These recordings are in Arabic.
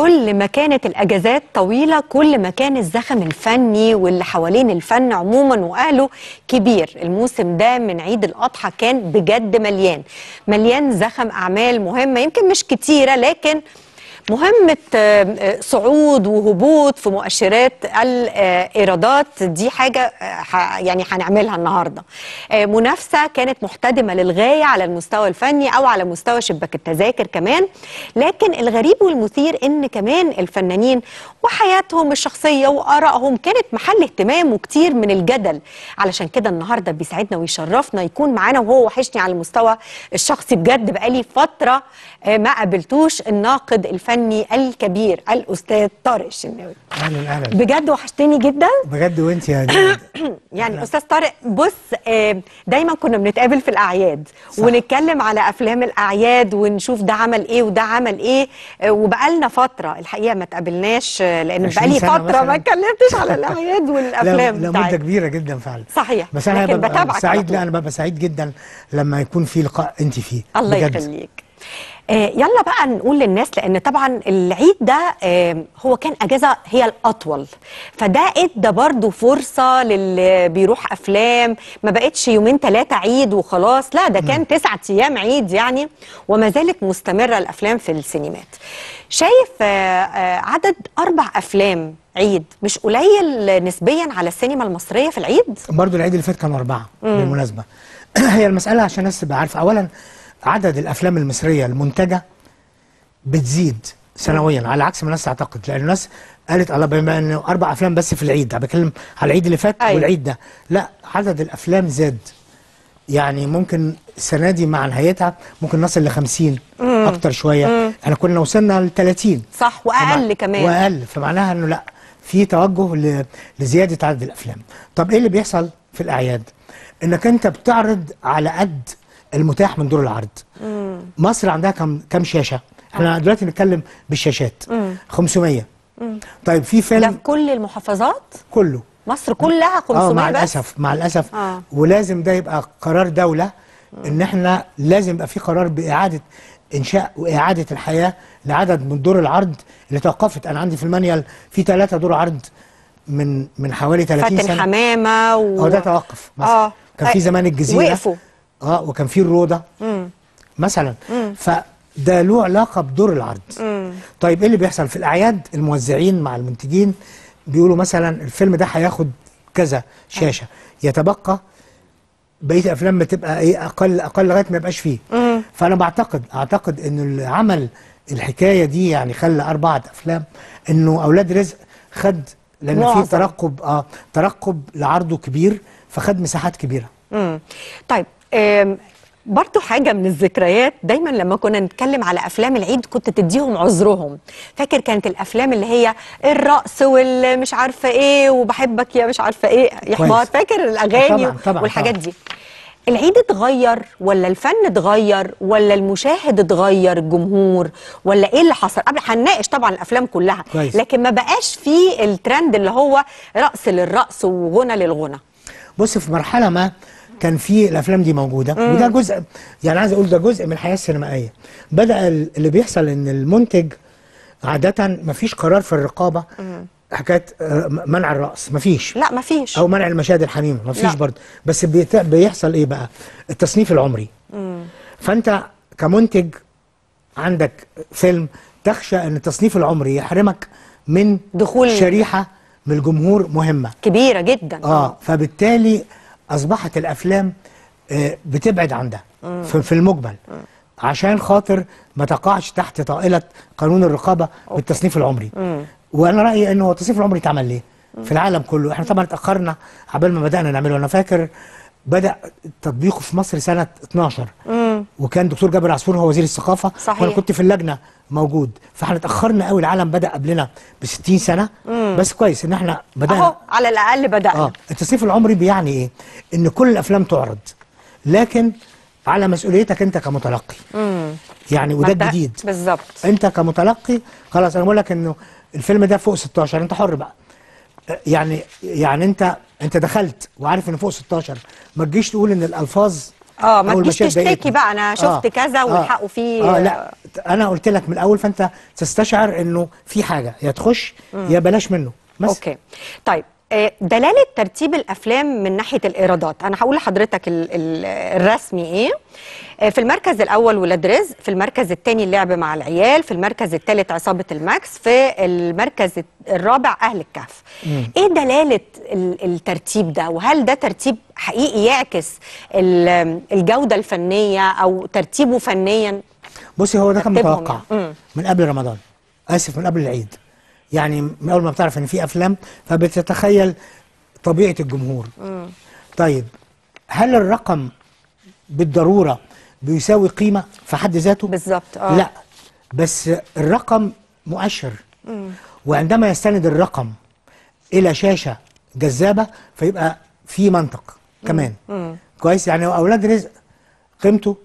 كل ما كانت الاجازات طويله كل ما كان الزخم الفني واللي حوالين الفن عموما واهله كبير الموسم ده من عيد الاضحى كان بجد مليان مليان زخم اعمال مهمه يمكن مش كتيره لكن مهمة آه، آه، صعود وهبوط في مؤشرات الإيرادات دي حاجة آه، يعني هنعملها النهاردة منافسة كانت محتدمة للغاية على المستوى الفني أو على مستوى شباك التذاكر كمان لكن الغريب والمثير إن كمان الفنانين وحياتهم الشخصية وآرائهم كانت محل اهتمام وكتير من الجدل علشان كده النهاردة بيسعدنا ويشرفنا يكون معانا وهو وحشني على المستوى الشخصي بجد بقالي فترة آه، ما قابلتوش الناقد الفني الكبير الاستاذ طارق الشناوي اهلا اهلا بجد وحشتني جدا بجد وانت يا يعني أهلا. يعني استاذ طارق بص آه، دايما كنا بنتقابل في الاعياد صح. ونتكلم على افلام الاعياد ونشوف ده عمل ايه وده عمل ايه آه، وبقالنا فتره الحقيقه ما اتقابلناش لان بقالي فتره مثلاً. ما اتكلمتش على الاعياد والافلام لا, لا مده كبيره جدا فعلا صحيح بس انا ببقى سعيد لا انا ببقى سعيد جدا لما يكون في لقاء انت فيه الله يخليك آه، يلا بقى نقول للناس لان طبعا العيد ده آه، هو كان اجازه هي الاطول فده ادى برضو فرصه للي بيروح افلام ما بقتش يومين ثلاثه عيد وخلاص لا ده كان تسعة ايام عيد يعني وما زالت مستمره الافلام في السينمات شايف آه، عدد اربع افلام عيد مش قليل نسبيا على السينما المصريه في العيد برضو العيد اللي فات كان اربعه بالمناسبه هي المساله عشان الناس تبقى عارفه اولا عدد الافلام المصريه المنتجه بتزيد سنويا على عكس ما الناس تعتقد لان الناس قالت الله بما انه اربع افلام بس في العيد انا بتكلم على العيد اللي فات أيوة. والعيد ده لا عدد الافلام زاد يعني ممكن السنه دي مع نهايتها ممكن نصل ل 50 اكتر شويه احنا احنا كنا وصلنا ل 30 صح واقل كمان واقل فمعناها انه لا في توجه لزياده عدد الافلام طب ايه اللي بيحصل في الاعياد انك انت بتعرض على قد المتاح من دور العرض مم. مصر عندها كم كم شاشه احنا آه. دلوقتي بنتكلم بالشاشات مم. 500 مم. طيب في فيلم ده في كل المحافظات كله مصر كلها 500 اه مع بس؟ الاسف مع الاسف آه. ولازم ده يبقى قرار دوله ان احنا لازم يبقى في قرار باعاده انشاء واعاده الحياه لعدد من دور العرض اللي توقفت انا عندي في المانيال في ثلاثه دور عرض من من حوالي 30 سنه فاتن حمامه و... هو ده توقف مثلا آه. كان في آه. زمان الجزيره وقفوا اه وكان في الروضه مثلا فده له علاقه بدور العرض طيب ايه اللي بيحصل في الاعياد الموزعين مع المنتجين بيقولوا مثلا الفيلم ده هياخد كذا شاشه يتبقى بقيه الافلام بتبقى ايه اقل اقل لغايه ما يبقاش فيه فانا بعتقد اعتقد انه العمل الحكايه دي يعني خلى اربعه افلام انه اولاد رزق خد لان في ترقب اه ترقب لعرضه كبير فخد مساحات كبيره. امم طيب برضو حاجة من الذكريات دايما لما كنا نتكلم على أفلام العيد كنت تديهم عذرهم فاكر كانت الأفلام اللي هي الرقص والمش عارفة إيه وبحبك يا مش عارفة إيه يا حمار فاكر الأغاني طبعًا طبعًا والحاجات طبعًا. دي العيد اتغير ولا الفن اتغير ولا المشاهد اتغير الجمهور ولا ايه اللي حصل قبل هنناقش طبعا الافلام كلها كويس. لكن ما بقاش في الترند اللي هو رقص للرقص وغنى للغنى بص في مرحله ما كان في الافلام دي موجوده مم. وده جزء يعني عايز اقول ده جزء من الحياه السينمائيه بدا اللي بيحصل ان المنتج عاده ما فيش قرار في الرقابه مم. حكايه آه، منع الرقص ما فيش لا ما فيش او منع المشاهد الحميمه ما فيش برضه بس بيحصل ايه بقى التصنيف العمري مم. فانت كمنتج عندك فيلم تخشى ان التصنيف العمري يحرمك من دخول شريحه من الجمهور مهمه كبيره جدا اه فبالتالي اصبحت الافلام آه، بتبعد عن ده في المجمل عشان خاطر ما تقعش تحت طائله قانون الرقابه بالتصنيف العمري وانا رايي ان هو التصنيف العمري اتعمل ليه في العالم كله احنا طبعا اتاخرنا عبال ما بدانا نعمله انا فاكر بدا تطبيقه في مصر سنه 12 وكان دكتور جابر عصفور هو وزير الثقافه صحيح. وانا كنت في اللجنه موجود فاحنا اتاخرنا قوي العالم بدا قبلنا ب 60 سنه مم. بس كويس ان احنا بدانا اهو على الاقل بدانا اه التصنيف العمري بيعني ايه ان كل الافلام تعرض لكن على مسؤوليتك انت كمتلقي مم. يعني وده الجديد بالظبط انت كمتلقي خلاص انا بقول لك انه الفيلم ده فوق 16 انت حر بقى يعني يعني انت انت دخلت وعارف ان فوق 16 ما تجيش تقول ان الالفاظ اه ما تجيش تشتكي بقى انا آه. شفت آه كذا والحقوا فيه آه لا انا قلت لك من الاول فانت تستشعر انه في حاجه يا تخش يا بلاش منه بس اوكي طيب آه، دلاله ترتيب الافلام من ناحيه الايرادات انا هقول لحضرتك الرسمي ايه آه، في المركز الاول ولاد رزق في المركز الثاني اللعب مع العيال في المركز الثالث عصابه الماكس في المركز الرابع اهل الكهف مم. ايه دلاله الترتيب ده وهل ده ترتيب حقيقي يعكس الجوده الفنيه او ترتيبه فنيا بصي هو ده كان متوقع يعني. من قبل رمضان اسف من قبل العيد يعني من اول ما بتعرف ان في افلام فبتتخيل طبيعه الجمهور م. طيب هل الرقم بالضروره بيساوي قيمه في حد ذاته بالظبط اه لا بس الرقم مؤشر م. وعندما يستند الرقم الى شاشه جذابه فيبقى في منطق كمان م. م. كويس يعني اولاد رزق قيمته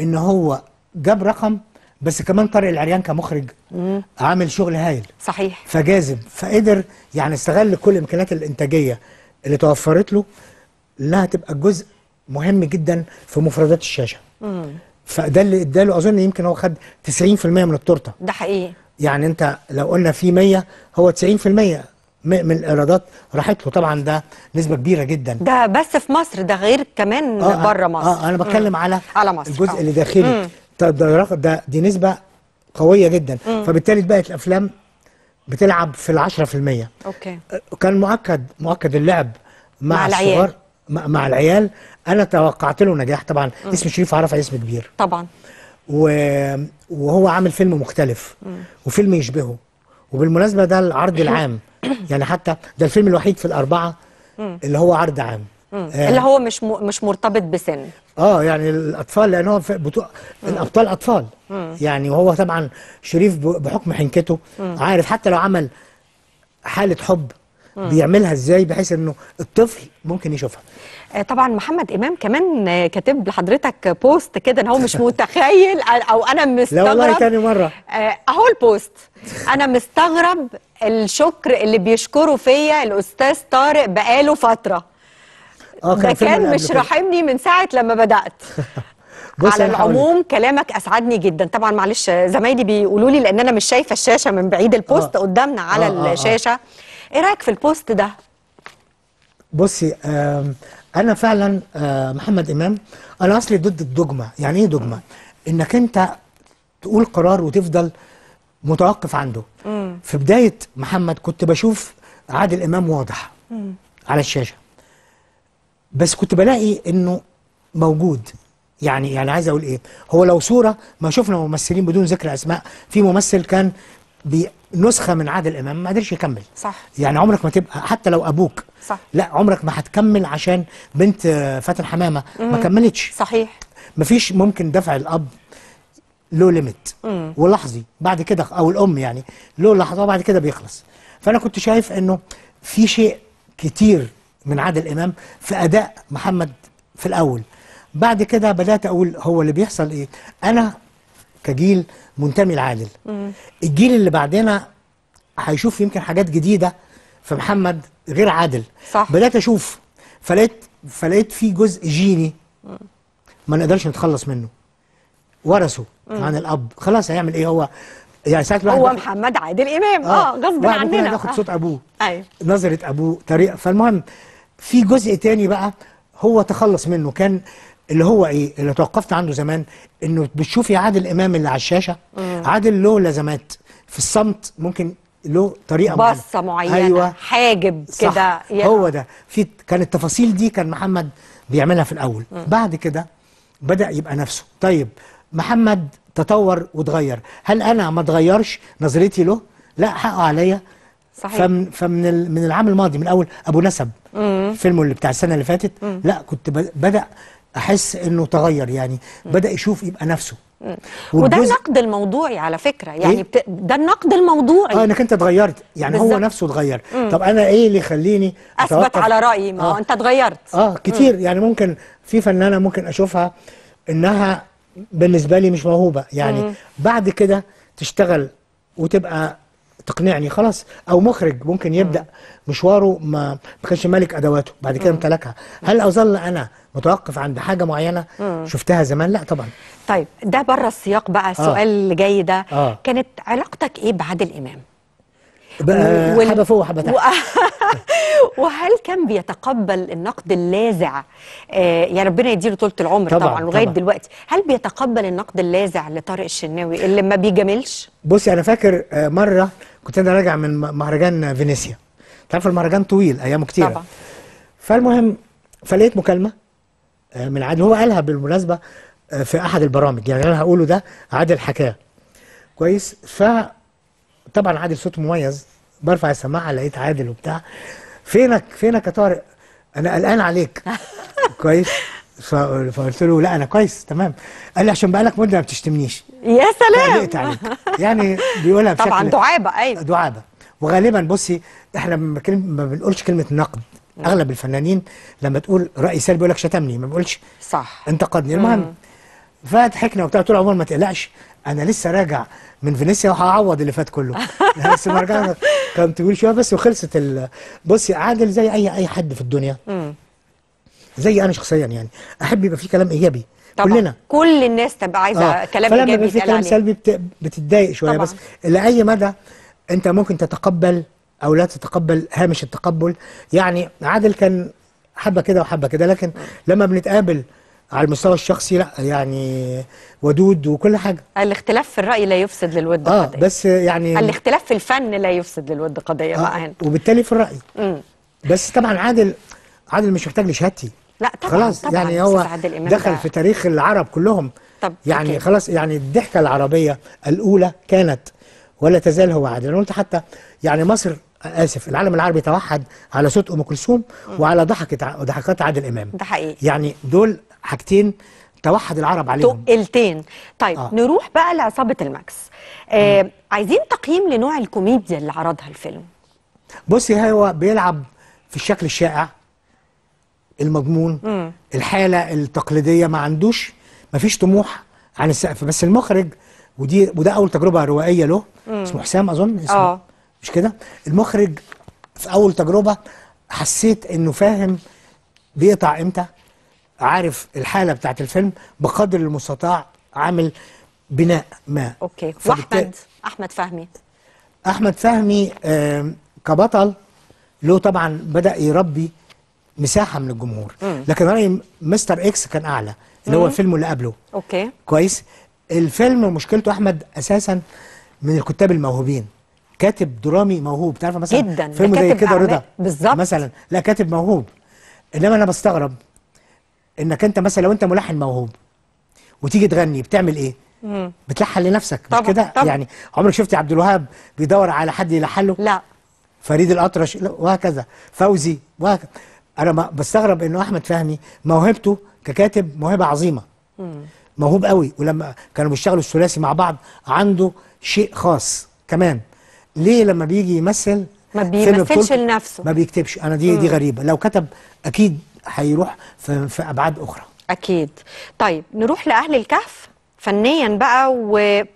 ان هو جاب رقم بس كمان طارق العريان كمخرج مم. عامل شغل هايل صحيح فجاذب فقدر يعني استغل كل الامكانيات الانتاجيه اللي توفرت له انها تبقى جزء مهم جدا في مفردات الشاشه فده اللي اداله اظن يمكن هو خد 90% من التورته ده حقيقي يعني انت لو قلنا في 100 هو 90% من الايرادات راحت له طبعا ده نسبه كبيره جدا ده بس في مصر ده غير كمان آه, آه، بره مصر اه انا بتكلم على على مصر الجزء آه. اللي داخلي ده, ده دي نسبه قويه جدا مم. فبالتالي بقت الافلام بتلعب في ال 10% اوكي أه، كان مؤكد مؤكد اللعب مع, مع العيال مع العيال انا توقعت له نجاح طبعا مم. اسم شريف عرفه اسم كبير طبعا وهو عامل فيلم مختلف مم. وفيلم يشبهه وبالمناسبه ده العرض العام يعني حتى ده الفيلم الوحيد في الاربعه اللي هو عرض عام آه اللي هو مش م... مش مرتبط بسن اه يعني الاطفال لان هو بتو... الابطال اطفال مم. يعني وهو طبعا شريف بحكم حنكته مم. عارف حتى لو عمل حاله حب مم. بيعملها ازاي بحيث انه الطفل ممكن يشوفها آه، طبعا محمد امام كمان كاتب لحضرتك بوست كده ان هو مش متخيل او انا مستغرب لا والله تاني مره آه، اهو البوست انا مستغرب الشكر اللي بيشكروا فيا الاستاذ طارق بقاله فتره آه، ده كان مش راحمني من ساعه لما بدات على العموم كلامك اسعدني جدا طبعا معلش زمايلي بيقولوا لي لان انا مش شايفه الشاشه من بعيد البوست آه. قدامنا على آه آه, آه. الشاشه آه. ايه رايك في البوست ده بصي انا فعلا آه، محمد امام انا اصلي ضد الدجمه يعني ايه دجمه انك انت تقول قرار وتفضل متوقف عنده مم. في بدايه محمد كنت بشوف عادل امام واضح مم. على الشاشه بس كنت بلاقي انه موجود يعني يعني عايز اقول ايه هو لو صوره ما شفنا ممثلين بدون ذكر اسماء في ممثل كان نسخه من عادل امام ما قدرش يكمل صح يعني عمرك ما تبقى حتى لو ابوك صح لا عمرك ما هتكمل عشان بنت فاتن حمامه ما كملتش صحيح مفيش ممكن دفع الاب له ليميت ولحظي بعد كده او الام يعني له لحظه وبعد كده بيخلص فانا كنت شايف انه في شيء كتير من عادل امام في اداء محمد في الاول بعد كده بدات اقول هو اللي بيحصل ايه انا كجيل منتمي لعادل الجيل اللي بعدنا هيشوف يمكن حاجات جديده في محمد غير عادل صح. بدات اشوف فلقيت فلقيت في جزء جيني ما نقدرش نتخلص منه ورثه عن الاب خلاص هيعمل ايه هو يعني ساعه هو محمد عادل امام اه, آه غصب عننا ناخد صوت آه. ابوه آه. ايوه نظره ابوه طريقه فالمهم في جزء تاني بقى هو تخلص منه كان اللي هو ايه اللي توقفت عنده زمان انه بتشوفي عادل امام اللي على الشاشه مم. عادل له لازمات في الصمت ممكن له طريقه معينه بصه معينه أيوة. حاجب كده هو ده في كان التفاصيل دي كان محمد بيعملها في الاول مم. بعد كده بدا يبقى نفسه طيب محمد تطور وتغير هل انا ما اتغيرش نظرتي له لا حقه عليا صحيح فمن, فمن من العام الماضي من اول ابو نسب فيلمه اللي بتاع السنه اللي فاتت مم. لا كنت بدا احس انه تغير يعني بدا يشوف يبقى نفسه وده النقد الموضوعي على فكره يعني إيه؟ بت... ده النقد الموضوعي اه انك انت اتغيرت يعني بالزبط. هو نفسه اتغير طب انا ايه اللي يخليني اثبت على رايي ما آه. انت اتغيرت اه كتير مم. يعني ممكن في فنانه ممكن اشوفها انها بالنسبه لي مش موهوبه يعني مم. بعد كده تشتغل وتبقى تقنعني خلاص او مخرج ممكن يبدا مشواره ما ما كانش مالك ادواته بعد كده امتلكها هل اظل انا متوقف عند حاجه معينه شفتها زمان لا طبعا طيب ده بره السياق بقى آه. السؤال آه. جاي ده آه. كانت علاقتك ايه بعادل امام بقى آه، وال... حبه فوق وحبه تحت وهل كان بيتقبل النقد اللاذع آه يا يعني ربنا يديله طولة العمر طبعا, طبعًا لغايه دلوقتي هل بيتقبل النقد اللاذع لطارق الشناوي اللي ما بيجاملش بصي انا فاكر آه، مره كنت انا راجع من مهرجان فينيسيا تعرف المهرجان طويل ايامه كتيره طبعا فالمهم فلقيت مكالمه آه، من عادل هو قالها بالمناسبه آه، في احد البرامج يعني انا هقوله ده عادل حكاه كويس ف طبعا عادل صوته مميز برفع السماعه لقيت عادل وبتاع فينك فينك يا طارق انا قلقان عليك كويس فقلت له لا انا كويس تمام قال لي عشان بقالك مده ما بتشتمنيش يا سلام عليك يعني بيقولها بشكل طبعا دعابه ايوه دعابه وغالبا بصي احنا ما بنقولش كلمه نقد اغلب الفنانين لما تقول راي سلبي يقول لك شتمني ما بقولش صح انتقدني المهم فضحكنا وبتاع طول عمر ما تقلقش انا لسه راجع من فينيسيا وهعوض اللي فات كله بس ما رجعنا كان تقول شويه بس وخلصت بصي عادل زي اي اي حد في الدنيا زي انا شخصيا يعني احب يبقى في كلام ايجابي طبعا كلنا كل الناس تبقى عايزه آه. كلام ايجابي فلما في كلام سلبي بت... بتتضايق شويه طبعا. بس لاي مدى انت ممكن تتقبل او لا تتقبل هامش التقبل يعني عادل كان حبه كده وحبه كده لكن لما بنتقابل على المستوى الشخصي لا يعني ودود وكل حاجه الاختلاف في الراي لا يفسد للود آه قضيه بس يعني الاختلاف في الفن لا يفسد للود قضيه آه بقى هنا وبالتالي في الراي مم. بس طبعا عادل عادل مش محتاج لشهادتي لا طبعا خلاص طبعا يعني هو دخل في تاريخ العرب كلهم طب يعني أوكي. خلاص يعني الضحكه العربيه الاولى كانت ولا تزال هو عادل انا قلت حتى يعني مصر اسف العالم العربي توحد على صوت ام كلثوم وعلى ضحكه ضحكات عادل امام ده حقيقي يعني دول حاجتين توحد العرب عليهم تقلتين طيب آه. نروح بقى لعصابه الماكس آه عايزين تقييم لنوع الكوميديا اللي عرضها الفيلم بصي هو بيلعب في الشكل الشائع المضمون مم. الحاله التقليديه ما عندوش ما فيش طموح عن السقف بس المخرج ودي وده اول تجربه روائيه له مم. اسمه حسام اظن اسمه آه. مش كده المخرج في اول تجربه حسيت انه فاهم بيقطع امتى عارف الحاله بتاعت الفيلم بقدر المستطاع عامل بناء ما اوكي فبت... واحمد احمد فهمي احمد فهمي كبطل له طبعا بدا يربي مساحه من الجمهور مم. لكن رايي مستر اكس كان اعلى اللي هو فيلمه اللي قبله اوكي كويس الفيلم مشكلته احمد اساسا من الكتاب الموهوبين كاتب درامي موهوب تعرف مثلا جدا فيلم زي كده رضا بالظبط مثلا لا كاتب موهوب انما انا بستغرب انك انت مثلا لو انت ملحن موهوب وتيجي تغني بتعمل ايه؟ مم. بتلحن لنفسك مش كده يعني عمرك شفتي عبد الوهاب بيدور على حد يلحن له؟ لا فريد الاطرش وهكذا فوزي وهكذا انا بستغرب انه احمد فهمي موهبته ككاتب موهبه عظيمه موهوب قوي ولما كانوا بيشتغلوا الثلاثي مع بعض عنده شيء خاص كمان ليه لما بيجي يمثل ما بيمثلش لنفسه ما بيكتبش انا دي مم. دي غريبه لو كتب اكيد هيروح في, في ابعاد اخرى اكيد طيب نروح لاهل الكهف فنيا بقى و...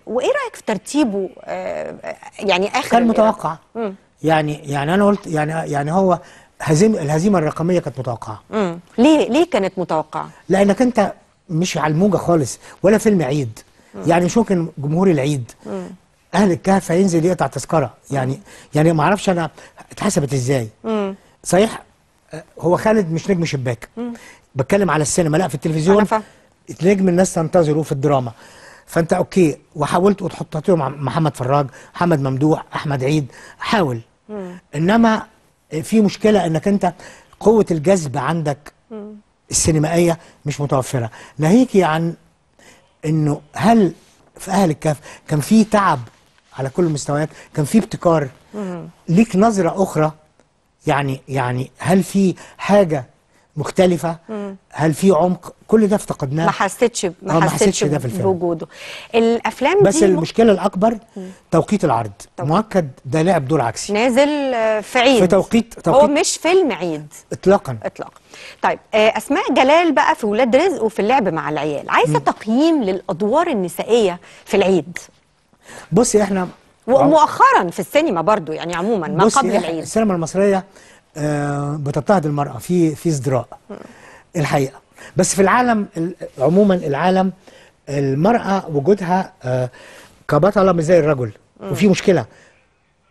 وايه رايك في ترتيبه آه يعني اخر كان متوقع يعني يعني انا قلت يعني يعني هو هزيمه الهزيمه الرقميه كانت متوقعه امم ليه ليه كانت متوقعه لانك انت مش على الموجه خالص ولا فيلم عيد مم. يعني مش ممكن جمهور العيد مم. اهل الكهف هينزل يقطع تذكره يعني مم. يعني ما اعرفش انا اتحسبت ازاي مم. صحيح هو خالد مش نجم شباك مم. بتكلم على السينما لا في التلفزيون نجم الناس تنتظره في الدراما فانت اوكي وحاولت وتحطيته مع محمد فراج محمد ممدوح احمد عيد حاول مم. انما في مشكله انك انت قوه الجذب عندك السينمائيه مش متوفره ناهيك عن انه هل في اهل الكهف كان في تعب على كل المستويات كان في ابتكار ليك نظره اخرى يعني يعني هل في حاجه مختلفة هل في عمق كل ده افتقدناه ما حسيتش ما آه، حسيتش ده في الفيلم بوجوده الافلام بس دي المشكله الاكبر مم. توقيت العرض طبعا. مؤكد ده لعب دور عكسي نازل آه، في عيد في توقيت, توقيت هو مش فيلم عيد اطلاقا اطلاقا طيب آه، اسماء جلال بقى في ولاد رزق وفي اللعب مع العيال عايزه تقييم للادوار النسائيه في العيد بصي احنا ومؤخرا في السينما برضو يعني عموما ما قبل العيد السينما المصريه آه، بتضطهد المرأة في في ازدراء الحقيقة بس في العالم عموما العالم المرأة وجودها آه، كبطلة مش زي الرجل وفي مشكلة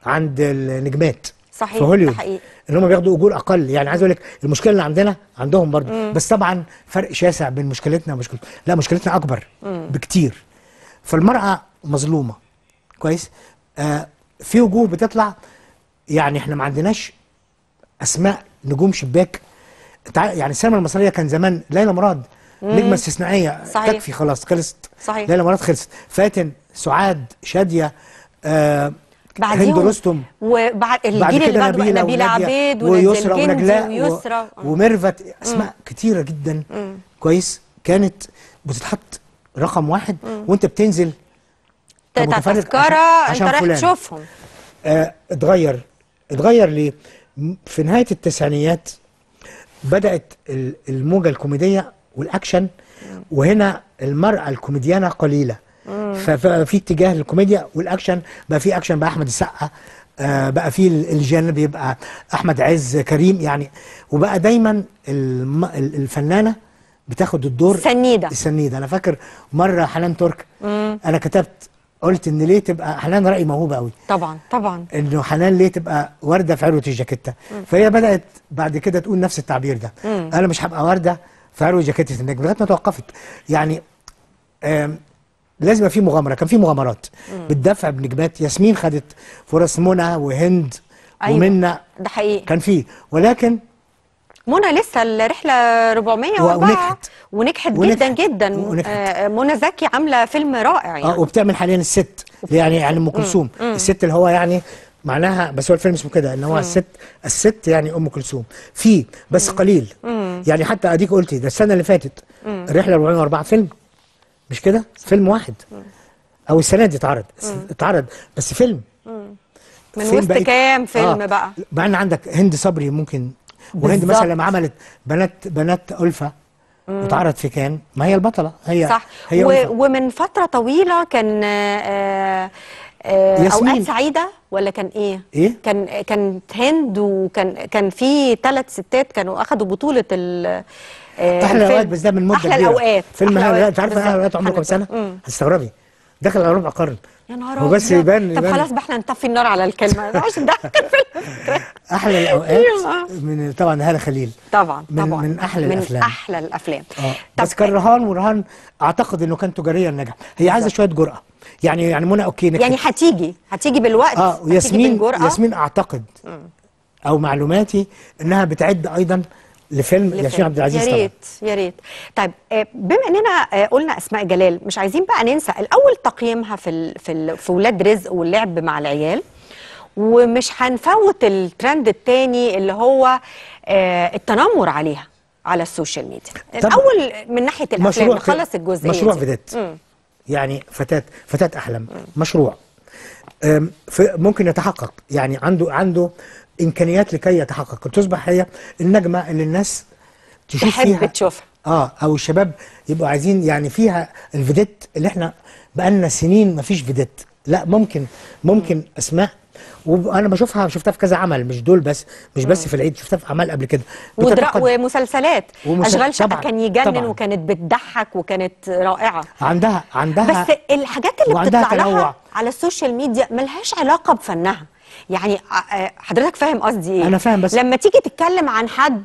عند النجمات صحيح في هوليوود حقيقي ان هم بياخدوا اجور اقل يعني عايز اقول لك المشكله اللي عندنا عندهم برضو مم. بس طبعا فرق شاسع بين مشكلتنا ومشكلتهم لا مشكلتنا اكبر مم. بكتير فالمراه مظلومه كويس آه في وجوه بتطلع يعني احنا ما عندناش اسماء نجوم شباك يعني السينما المصريه كان زمان ليلى مراد نجمه استثنائيه تكفي خلاص خلصت صحيح ليلى مراد خلصت فاتن سعاد شاديه آه هند رستم وبعد الجيل اللي بعده نبيله, نبيلة عبيد ويسرى ونجلاء ويسرى وميرفت اسماء مم. كتيره جدا مم. كويس كانت بتتحط رقم واحد مم. وانت بتنزل تذكره انت رايح تشوفهم آه، اتغير اتغير ليه؟ في نهايه التسعينيات بدات الموجه الكوميديه والاكشن وهنا المراه الكوميديانه قليله ففي اتجاه للكوميديا والاكشن بقى في اكشن بقى احمد السقا آه، بقى في الجانب يبقى احمد عز كريم يعني وبقى دايما الفنانه بتاخد الدور سنيده السنيده انا فاكر مره حنان ترك انا كتبت قلت ان ليه تبقى حنان راي موهوب قوي طبعا طبعا انه حنان ليه تبقى ورده في عروه الجاكيته فهي بدات بعد كده تقول نفس التعبير ده مم. انا مش هبقى ورده في عروه جاكيته النجم لغايه ما توقفت يعني لازم في مغامره كان في مغامرات مم. بالدفع بنجمات ياسمين خدت فرص منى وهند أيوة. ومنى ده حقيقي كان في ولكن منى لسه الرحله 404 ونجحت ونجحت جدا جدا آه، آه، منى زكي عامله فيلم رائع يعني اه وبتعمل حاليا الست يعني يعني ام كلثوم الست اللي هو يعني معناها بس هو الفيلم اسمه كده ان هو الست الست يعني ام كلثوم في بس مم. قليل مم. يعني حتى اديك قلتي ده السنه اللي فاتت مم. الرحله 404 فيلم مش كده فيلم واحد مم. او السنه دي اتعرض اتعرض بس فيلم مم. من وسط كام فيلم آه. بقى ان عندك هند صبري ممكن وهند مثلا لما عملت بنات بنات الفا وتعرض في كان ما هي البطلة هي صح هي و... ومن فترة طويلة كان آه آه اوقات سعيده ولا كان ايه؟ ايه؟ كان كان هند وكان كان في ثلاث ستات كانوا اخذوا بطوله ال آه، احلى الاوقات بس ده من مده احلى الاوقات فيلم انت عارفه احلى الاوقات عمره كام سنه؟ هتستغربي داخل على ربع قرن يا نهار ابيض بس يبان طب خلاص بقى احنا نطفي النار على الكلمه عشان احلى الاوقات من طبعا هاله خليل طبعا من طبعا من احلى من الافلام من احلى الافلام آه. بس كان رهان ورهان اعتقد انه كان تجاريا نجح هي عايزه شويه جرأه يعني يعني منى اوكي نكت. يعني هتيجي هتيجي بالوقت اه وياسمين ياسمين اعتقد او معلوماتي انها بتعد ايضا لفيلم, ياسين عبد العزيز يا ريت يا ريت طيب آه، بما اننا آه، قلنا اسماء جلال مش عايزين بقى ننسى الاول تقييمها في ال في ال في ولاد رزق واللعب مع العيال ومش هنفوت الترند الثاني اللي هو آه، التنمر عليها على السوشيال ميديا الاول من ناحيه الافلام خلص الجزئيه مشروع فيدات يعني فتاه فتاه احلام مم. مشروع ممكن يتحقق يعني عنده عنده امكانيات لكي يتحقق تصبح هي النجمه اللي الناس تشوف تحب فيها تشوفها اه او الشباب يبقوا عايزين يعني فيها الفيديت اللي احنا بقالنا سنين ما فيش فيديت لا ممكن ممكن اسماء وانا بشوفها شفتها في كذا عمل مش دول بس مش بس في العيد شفتها في اعمال قبل كده ومسلسلات ومسل... اشغال شقه كان يجنن طبعًا. وكانت بتضحك وكانت رائعه عندها عندها بس الحاجات اللي بتطلع لها على السوشيال ميديا ملهاش علاقه بفنها يعني آه، آه، حضرتك فاهم قصدي ايه انا فاهم بس لما تيجي تتكلم عن حد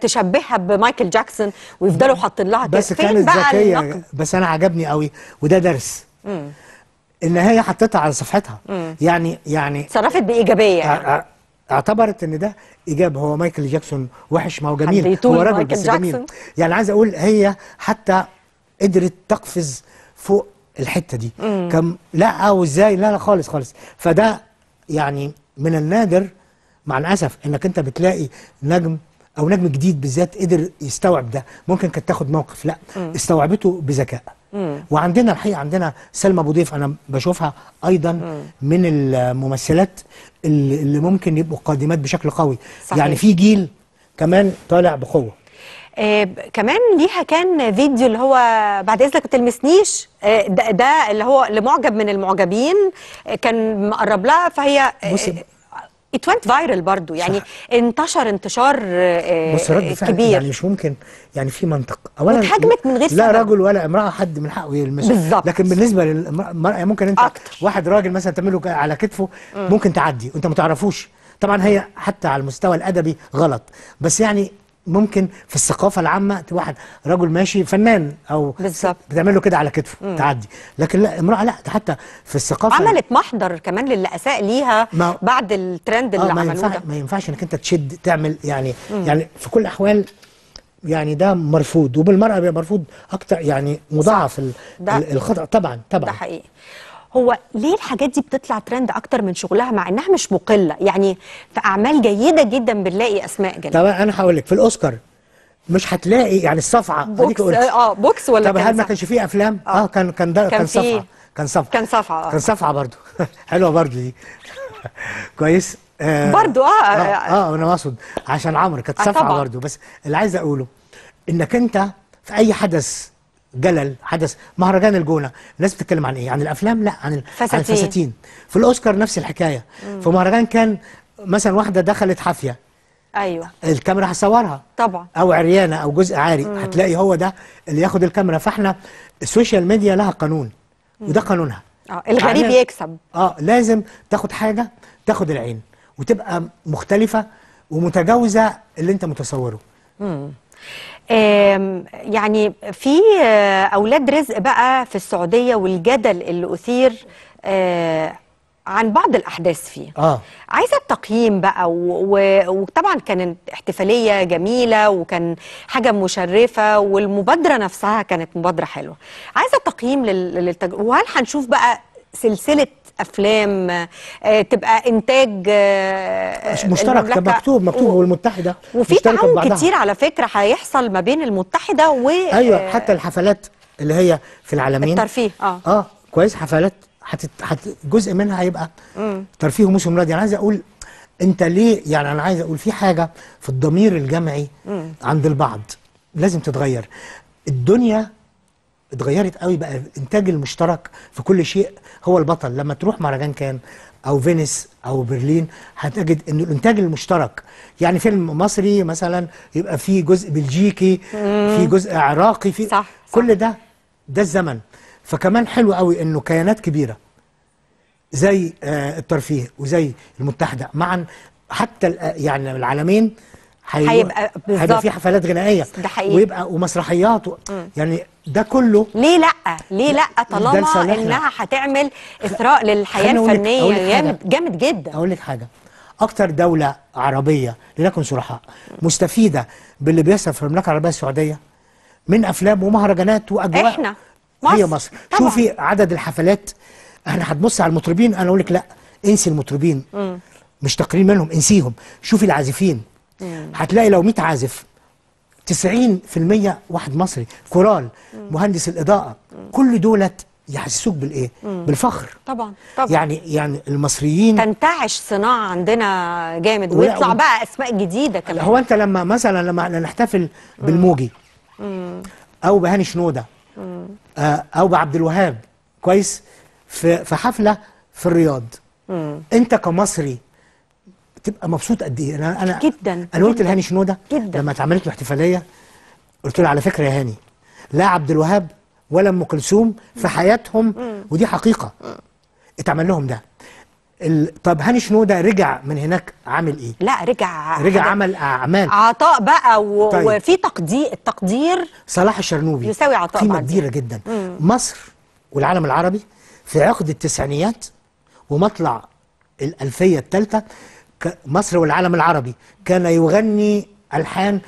تشبهها بمايكل جاكسون ويفضلوا حاطين لها بس كانت ذكيه بس انا عجبني قوي وده درس مم. ان هي حطيتها على صفحتها مم. يعني يعني اتصرفت بايجابيه يعني. اعتبرت ان ده ايجاب هو مايكل جاكسون وحش ما هو جميل هو راجل بس جاكسون. جميل يعني عايز اقول هي حتى قدرت تقفز فوق الحته دي كم لا آه، وازاي لا لا خالص خالص فده يعني من النادر مع الاسف انك انت بتلاقي نجم او نجم جديد بالذات قدر يستوعب ده ممكن كانت تاخد موقف لا م. استوعبته بذكاء وعندنا الحقيقه عندنا سلمى ابو ضيف انا بشوفها ايضا م. من الممثلات اللي ممكن يبقوا قادمات بشكل قوي صحيح. يعني في جيل كمان طالع بقوه آه كمان ليها كان فيديو اللي هو بعد اذنك ما تلمسنيش آه ده, ده اللي هو لمعجب من المعجبين آه كان مقرب لها فهي ات ونت فايرال برضه يعني صح. انتشر انتشار آه، آه، بس رد فعل كبير يعني مش ممكن يعني في منطق اولا اتهاجمت من غير لا سبب. رجل ولا امراه حد من حقه يلمسه بالظبط لكن بالنسبه للمراه ممكن انت أكتر. واحد راجل مثلا تعمله على كتفه مم. ممكن تعدي وانت ما تعرفوش طبعا هي حتى على المستوى الادبي غلط بس يعني ممكن في الثقافه العامه واحد رجل ماشي فنان او بالظبط بتعمل له كده على كتفه تعدي لكن لا امراه لا ده حتى في الثقافه عملت محضر كمان للي اساء ليها ما بعد الترند اللي آه، ما عملوه ده ما ينفعش انك انت تشد تعمل يعني مم. يعني في كل الاحوال يعني ده مرفوض وبالمرأة بيبقى مرفوض أكتر يعني مضاعف الخطأ طبعا طبعا ده حقيقي هو ليه الحاجات دي بتطلع ترند اكتر من شغلها مع انها مش مقله يعني في اعمال جيده جدا بنلاقي اسماء جلال طب انا هقول لك في الاوسكار مش هتلاقي يعني الصفعه بوكس آه،, اه بوكس ولا طب هل ما كانش فيه افلام اه, آه كان كان كان, كان صفعه كان صفعه كان صفعه آه. كان صفعه برضو حلوه برضو دي كويس آه برضو آه،, اه اه, آه, آه انا اقصد عشان عمرو كانت آه، صفعه برضو بس اللي عايز اقوله انك انت في اي حدث جلل حدث مهرجان الجونه الناس بتتكلم عن ايه عن الافلام لا عن الفساتين, عن الفساتين. في الاوسكار نفس الحكايه مم. في مهرجان كان مثلا واحده دخلت حافيه ايوه الكاميرا هتصورها طبعا او عريانه او جزء عاري مم. هتلاقي هو ده اللي ياخد الكاميرا فاحنا السوشيال ميديا لها قانون مم. وده قانونها اه الغريب يكسب اه لازم تاخد حاجه تاخد العين وتبقى مختلفه ومتجاوزه اللي انت متصوره امم يعني في اولاد رزق بقى في السعوديه والجدل اللي اثير آه، عن بعض الاحداث فيه آه. عايزه التقييم بقى و... و... وطبعا كانت احتفاليه جميله وكان حاجه مشرفه والمبادره نفسها كانت مبادره حلوه عايزه تقييم لل... للتج... وهل هنشوف بقى سلسله افلام آه، تبقى انتاج آه، آه، مشترك مكتوب مكتوب و... والمتحده وفي تعاون كتير على فكره هيحصل ما بين المتحده و ايوه حتى الحفلات اللي هي في العالمين الترفيه اه اه كويس حفلات هتت... هت... جزء منها هيبقى ترفيه وموسم رياضي انا عايز اقول انت ليه يعني انا عايز اقول في حاجه في الضمير الجمعي عند البعض لازم تتغير الدنيا اتغيرت قوي بقى الانتاج المشترك في كل شيء هو البطل لما تروح مهرجان كان او فينيس او برلين هتجد ان الانتاج المشترك يعني فيلم مصري مثلا يبقى فيه جزء بلجيكي في جزء عراقي في صح كل صح. ده ده الزمن فكمان حلو قوي انه كيانات كبيره زي آه، الترفيه وزي المتحده معا حتى آه، يعني العالمين هيبقى بالظبط هيبقى في حفلات غنائيه ده حقيقي ويبقى ومسرحيات و... يعني ده كله ليه لا ليه لا طالما انها هتعمل اثراء للحياه الفنيه جامد جامد جدا اقول لك حاجه اكتر دوله عربيه لنكن صرحاء مستفيده باللي بيحصل في المملكه العربيه السعوديه من افلام ومهرجانات واجواء احنا مصر. هي مصر طبعا. شوفي عدد الحفلات احنا هتبص على المطربين انا اقول لك لا انسي المطربين مم. مش تقرير منهم انسيهم شوفي العازفين هتلاقي لو 100 عازف 90% واحد مصري كورال مهندس الاضاءه كل دولت يحسسوك بالايه بالفخر طبعا طبعا يعني يعني المصريين تنتعش صناعه عندنا جامد ويطلع بقى اسماء جديده كمان هو انت لما مثلا لما نحتفل بالموجي مم. او بهاني شنوده مم. آه، او بعبد الوهاب كويس في في حفله في الرياض مم. انت كمصري تبقى مبسوط قد ايه انا انا جدا انا قلت لهاني شنوده جدا لما اتعملت له احتفاليه قلت له على فكره يا هاني لا عبد الوهاب ولا ام كلثوم في حياتهم ودي حقيقه اتعمل لهم ده ال... طب هاني شنوده رجع من هناك عامل ايه؟ لا رجع رجع عمل اعمال عطاء بقى و... طيب. وفي تقدير التقدير صلاح الشرنوبي يساوي عطاء قيمه كبيره جدا مم. مصر والعالم العربي في عقد التسعينيات ومطلع الالفيه الثالثه مصر والعالم العربي كان يغني الحان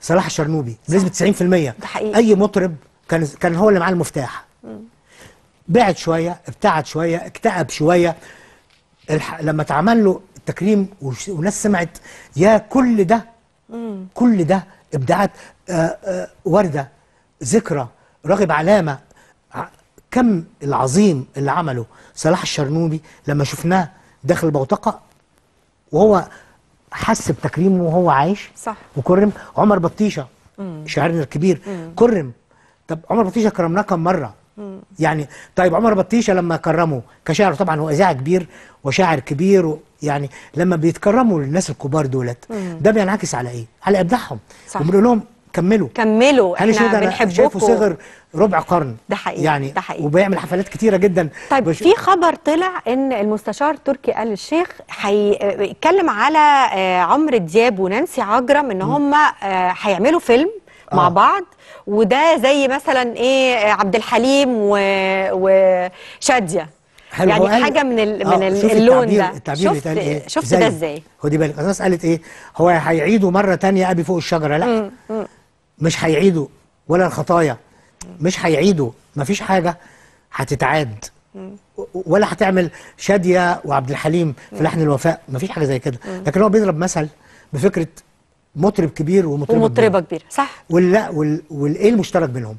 صلاح الشرنوبي بنسبه 90% ده حقيقي. اي مطرب كان كان هو اللي معاه المفتاح بعد شويه ابتعد شويه اكتئب شويه الح... لما اتعمل له التكريم وش... وناس سمعت يا كل ده كل ده ابداعات آآ آآ ورده ذكرى راغب علامه ع... كم العظيم اللي عمله صلاح الشرنوبي لما شفناه داخل البوتقه وهو حس بتكريمه وهو عايش صح وكرم عمر بطيشه شاعرنا الكبير مم. كرم طب عمر بطيشه كرمناه كم مره مم. يعني طيب عمر بطيشه لما كرمه كشاعر طبعا هو اذاعه كبير وشاعر كبير و يعني لما بيتكرموا الناس الكبار دولت ده بينعكس على ايه؟ على ابداعهم وبنقول لهم كملوا كملوا احنا بنحبكم شايفه صغر ربع قرن ده حقيقي يعني ده حقيقي وبيعمل حفلات كتيره جدا طيب بش... في خبر طلع ان المستشار تركي آل الشيخ هيتكلم على آه، عمرو دياب ونانسي عجرم ان هم آه، هيعملوا فيلم آه. مع بعض وده زي مثلا ايه آه، عبد الحليم و... وشاديه حلو يعني قال... حاجه من ال... آه من اللون ده التعبير شفت التعبير إيه؟ شفت ده ازاي خدي بالك الناس قالت ايه هو هيعيدوا مره تانية ابي فوق الشجره لا مش هيعيدوا ولا الخطايا مش هيعيدوا مفيش حاجه هتتعاد ولا هتعمل شاديه وعبد الحليم في لحن الوفاء مفيش حاجه زي كده لكن هو بيضرب مثل بفكره مطرب كبير ومطربه, ومطربة كبيره صح ولا والايه المشترك بينهم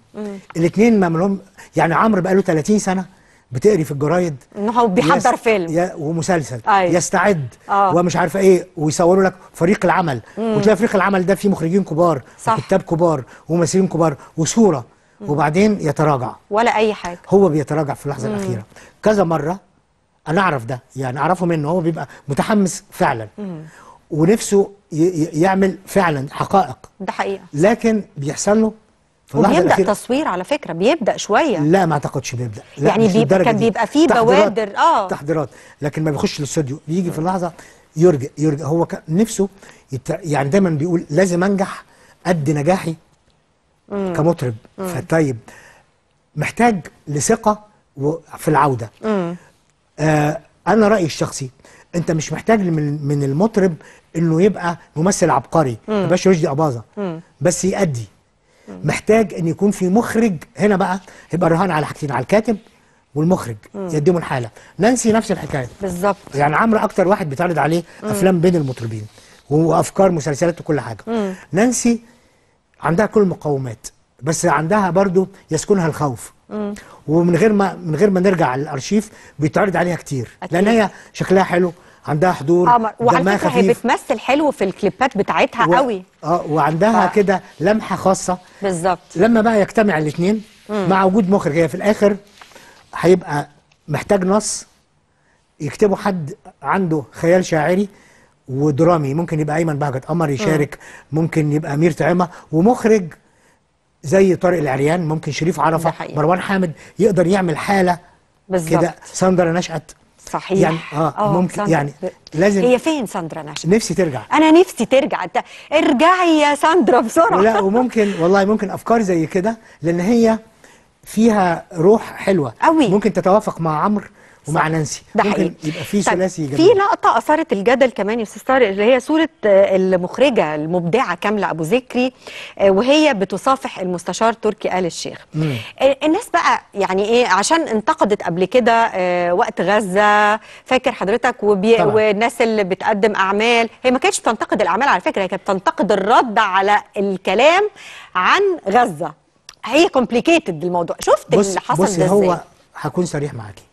الاثنين ما لهم يعني عمرو بقى له 30 سنه بتقري في الجرايد ان هو بيحضر يس... فيلم ي... ومسلسل أي. أيوة. يستعد آه. ومش عارفه ايه ويصوروا لك فريق العمل مم. وتلاقي فريق العمل ده فيه مخرجين كبار صح. وكتاب كبار وممثلين كبار وصوره مم. وبعدين يتراجع ولا اي حاجه هو بيتراجع في اللحظه مم. الاخيره كذا مره انا اعرف ده يعني اعرفه منه هو بيبقى متحمس فعلا مم. ونفسه ي... يعمل فعلا حقائق ده حقيقه لكن بيحصل له وبيبدا تصوير على فكره بيبدا شويه لا ما اعتقدش بيبدا لا يعني بيبقى كان بيبقى فيه بوادر اه تحضيرات لكن ما بيخش الاستوديو بيجي في اللحظه يرجع يرجع هو كان نفسه يت... يعني دايما بيقول لازم انجح قد نجاحي مم. كمطرب مم. فطيب محتاج لثقه في العوده آه انا رايي الشخصي انت مش محتاج من, من المطرب انه يبقى ممثل عبقري ما يبقاش رشدي اباظه بس يأدي محتاج ان يكون في مخرج هنا بقى هيبقى الرهان على حاجتين على الكاتب والمخرج يقدموا الحاله نانسي نفس الحكايه بالظبط يعني عمرو اكتر واحد بيتعرض عليه مم. افلام بين المطربين وافكار مسلسلات وكل حاجه مم. نانسي عندها كل المقومات بس عندها برضو يسكنها الخوف مم. ومن غير ما من غير ما نرجع للارشيف بيتعرض عليها كتير أكيد. لان هي شكلها حلو عندها حضور اه وعلى فكره هي بتمثل حلو في الكليبات بتاعتها و... قوي اه وعندها ف... كده لمحه خاصه بالظبط لما بقى يجتمع الاثنين مع وجود مخرج هي في الاخر هيبقى محتاج نص يكتبه حد عنده خيال شاعري ودرامي ممكن يبقى ايمن بهجت قمر يشارك مم. ممكن يبقى امير طعمه ومخرج زي طارق العريان ممكن شريف عرفه مروان حامد يقدر يعمل حاله بالظبط كده ساندرا نشأت صحيح يعني آه،, اه, ممكن ساندرا. يعني لازم هي فين ساندرا نشأت؟ نفسي ترجع انا نفسي ترجع انت ارجعي يا ساندرا بسرعه لا وممكن والله ممكن افكار زي كده لان هي فيها روح حلوه قوي ممكن تتوافق مع عمرو ومع نانسي ده حقيقي يبقى في طيب، ثلاثي في لقطه اثارت الجدل كمان يا استاذ طارق اللي هي صوره آه، المخرجه المبدعه كامله ابو ذكري آه، وهي بتصافح المستشار تركي ال الشيخ مم. آه، الناس بقى يعني ايه عشان انتقدت قبل كده وقت غزه فاكر حضرتك وبي... والناس اللي بتقدم اعمال هي ما كانتش بتنتقد الاعمال على فكره هي كانت بتنتقد الرد على الكلام عن غزه هي كومبليكيتد الموضوع شفت بص اللي حصل بص ده هو هكون صريح معاكي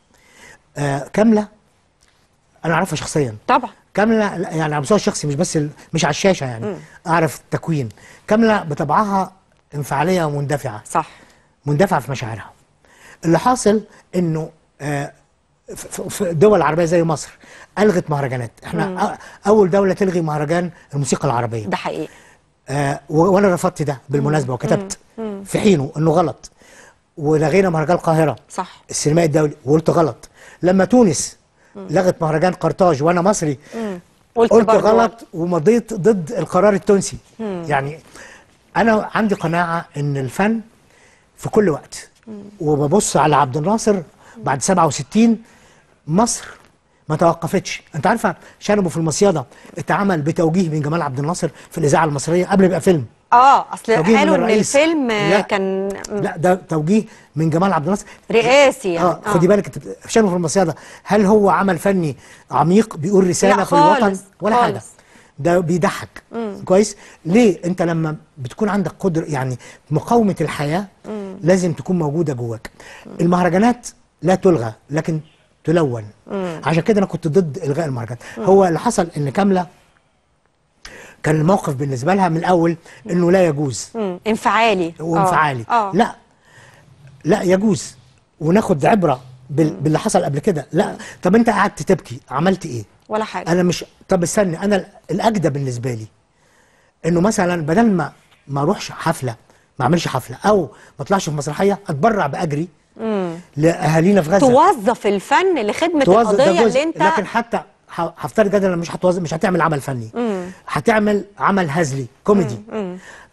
آه كامله انا اعرفها شخصيا طبعا كامله يعني على المستوى الشخصي مش بس ال... مش على الشاشه يعني م. اعرف التكوين كامله بطبعها انفعاليه ومندفعه صح مندفعه في مشاعرها اللي حاصل انه آه في دول العربيه زي مصر الغت مهرجانات احنا مم. اول دوله تلغي مهرجان الموسيقى العربيه ده حقيقي آه وانا رفضت ده بالمناسبه مم. وكتبت مم. في حينه انه غلط ولغينا مهرجان القاهره صح السينمائي الدولي وقلت غلط لما تونس لغت مهرجان قرطاج وانا مصري قلت, قلت غلط ومضيت ضد القرار التونسي يعني انا عندي قناعه ان الفن في كل وقت وببص على عبد الناصر بعد 67 مصر ما توقفتش انت عارفه شنبه في المصيده اتعمل بتوجيه من جمال عبد الناصر في الاذاعه المصريه قبل ما يبقى فيلم اه اصل قالوا ان الفيلم لا. كان لا ده توجيه من جمال عبد الناصر رئاسي يعني. اه, آه. خدي بالك شانه في المصيده هل هو عمل فني عميق بيقول رساله في الوطن ولا خالص. حاجه ده بيضحك كويس ليه انت لما بتكون عندك قدره يعني مقاومه الحياه مم. لازم تكون موجوده جواك المهرجانات لا تلغى لكن تلون مم. عشان كده انا كنت ضد الغاء المهرجانات هو اللي حصل ان كامله كان الموقف بالنسبه لها من الاول انه لا يجوز مم. انفعالي وانفعالي آه. آه. لا لا يجوز وناخد عبره باللي حصل قبل كده لا طب انت قعدت تبكي عملت ايه ولا حاجه انا مش طب استني انا الاجدى بالنسبه لي انه مثلا بدل ما ما اروحش حفله ما اعملش حفله او ما اطلعش في مسرحيه اتبرع باجري امم لاهالينا في غزه توظف الفن لخدمه توظف القضيه اللي انت لكن حتى هفترض انا مش هتوظف مش هتعمل عمل فني هتعمل عمل هزلي كوميدي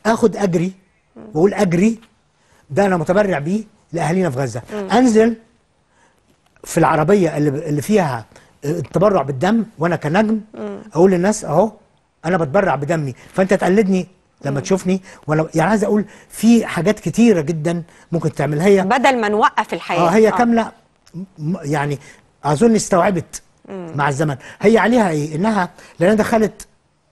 اخد اجري واقول اجري ده انا متبرع بيه لاهالينا في غزه انزل في العربيه اللي, اللي فيها التبرع آه، بالدم وانا كنجم اقول للناس اهو انا بتبرع بدمي فانت تقلدني لما مم. تشوفني ولا يعني عايز اقول في حاجات كتيره جدا ممكن تعملها هي بدل ما نوقف الحياه اه هي آه. كامله يعني اظن استوعبت مع الزمن هي عليها ايه انها لانها دخلت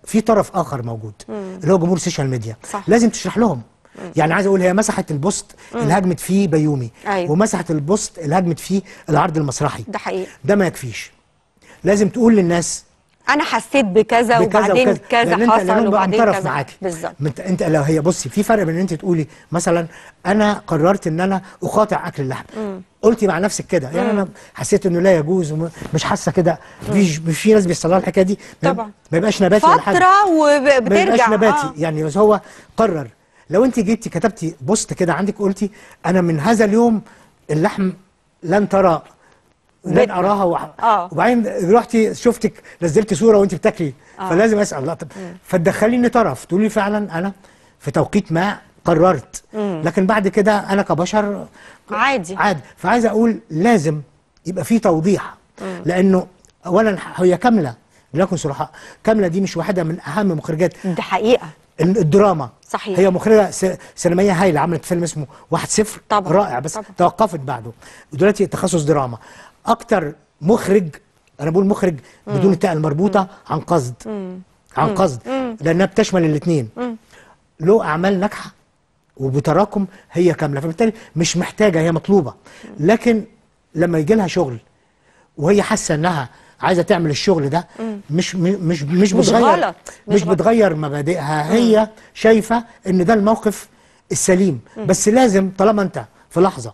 في طرف اخر موجود مم. اللي هو جمهور السوشيال ميديا صح. لازم تشرح لهم مم. يعني عايز اقول هي مسحت البوست مم. اللي هاجمت فيه بيومي أيوة. ومسحت البوست اللي هاجمت فيه العرض المسرحي ده حقيقي ده ما يكفيش لازم تقول للناس انا حسيت بكذا, بكذا وبعدين وكذا. كذا حصل وبعدين كذا معاكي بالظبط انت لو هي بصي في فرق بين ان انت تقولي مثلا انا قررت ان انا اقاطع اكل اللحم قلتي مع نفسك كده يعني انا حسيت انه لا يجوز مش حاسه كده في مش في ناس بيحصل الحكايه دي طبعا ما يبقاش نباتي فتره حاجة. وبترجع ما يبقاش نباتي آه. يعني بس هو قرر لو انت جيتي كتبتي بوست كده عندك قلتي انا من هذا اليوم اللحم لن ترى لن اراها وح... آه. وبعدين رحتي شفتك نزلت صوره وانت بتاكلي آه. فلازم اسال لا طب فتدخليني طرف تقولي فعلا انا في توقيت ما قررت مم. لكن بعد كده انا كبشر عادي عادي فعايز اقول لازم يبقى في توضيح مم. لانه اولا هي كامله لنكن صرحاء كامله دي مش واحده من اهم مخرجات دي حقيقه الدراما صحيح هي مخرجه سينمائيه هايله عملت فيلم اسمه واحد صفر طبعا رائع بس طبعا. توقفت بعده دلوقتي تخصص دراما اكتر مخرج انا بقول مخرج مم. بدون التاء المربوطه مم. عن قصد مم. عن قصد لانها بتشمل الاثنين له اعمال ناجحه وبتراكم هي كامله فبالتالي مش محتاجه هي مطلوبه لكن لما يجي لها شغل وهي حاسه انها عايزه تعمل الشغل ده مش مش مش بتغير مش, غلط. مش بتغير مبادئها هي شايفه ان ده الموقف السليم بس لازم طالما انت في لحظه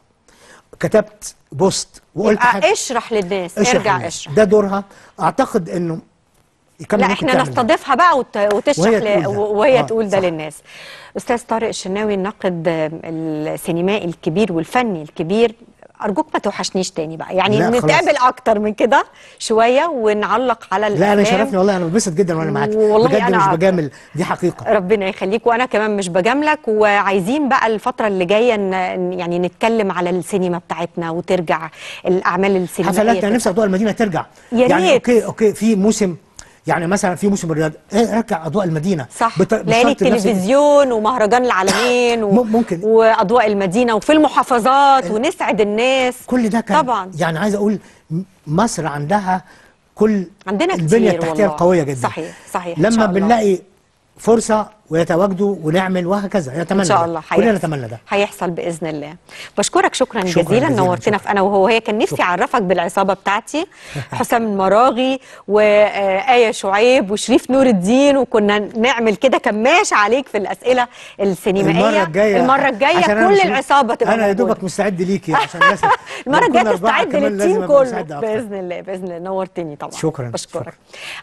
كتبت بوست وقلت حاجه اشرح للناس اشرح ارجع للناس. اشرح ده دورها اعتقد انه لا احنا نستضيفها بقى وتشرح وهي, ده, وهي آه تقول ده صح. للناس استاذ طارق الشناوي الناقد السينمائي الكبير والفني الكبير ارجوك ما توحشنيش تاني بقى يعني نتقابل اكتر من كده شويه ونعلق على لا انا شرفني والله انا بنبسط جدا وانا معاك والله بجد أنا مش بجامل دي حقيقه ربنا يخليك وانا كمان مش بجاملك وعايزين بقى الفتره اللي جايه يعني نتكلم على السينما بتاعتنا وترجع الاعمال السينمائيه حفلاتنا نفسي اضواء المدينه ترجع يا يعني ريت. اوكي اوكي في موسم يعني مثلا في موسم الرياض اركع إيه، اضواء المدينه صح ليالي التلفزيون ومهرجان العالمين و... ممكن واضواء المدينه وفي المحافظات ونسعد الناس كل ده كان طبعا يعني عايز اقول مصر عندها كل عندنا البنيه التحتيه القويه جدا صحيح صحيح لما بنلاقي فرصه ويتواجدوا ونعمل وهكذا نتمنى ان شاء الله كلنا نتمنى ده هيحصل باذن الله بشكرك شكرا, شكرا جزيلا, جزيلا نورتنا في انا وهو هي كان نفسي اعرفك بالعصابه بتاعتي حسام المراغي وايه شعيب وشريف نور الدين وكنا نعمل كده كماش عليك في الاسئله السينمائيه المره الجايه المره الجايه كل العصابه تبقى انا يا دوبك مستعد ليكي عشان المره الجايه تستعد للتيم كله باذن الله باذن الله نورتني طبعا شكرا بشكرك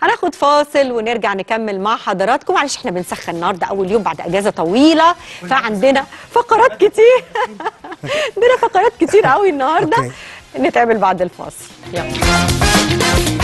هناخد فاصل ونرجع نكمل مع حضراتكم معلش احنا بنسخن النهارده النهارده اول يوم بعد اجازه طويله فعندنا فقرات كتير عندنا فقرات كتير قوي النهارده نتعمل بعد الفاصل يلا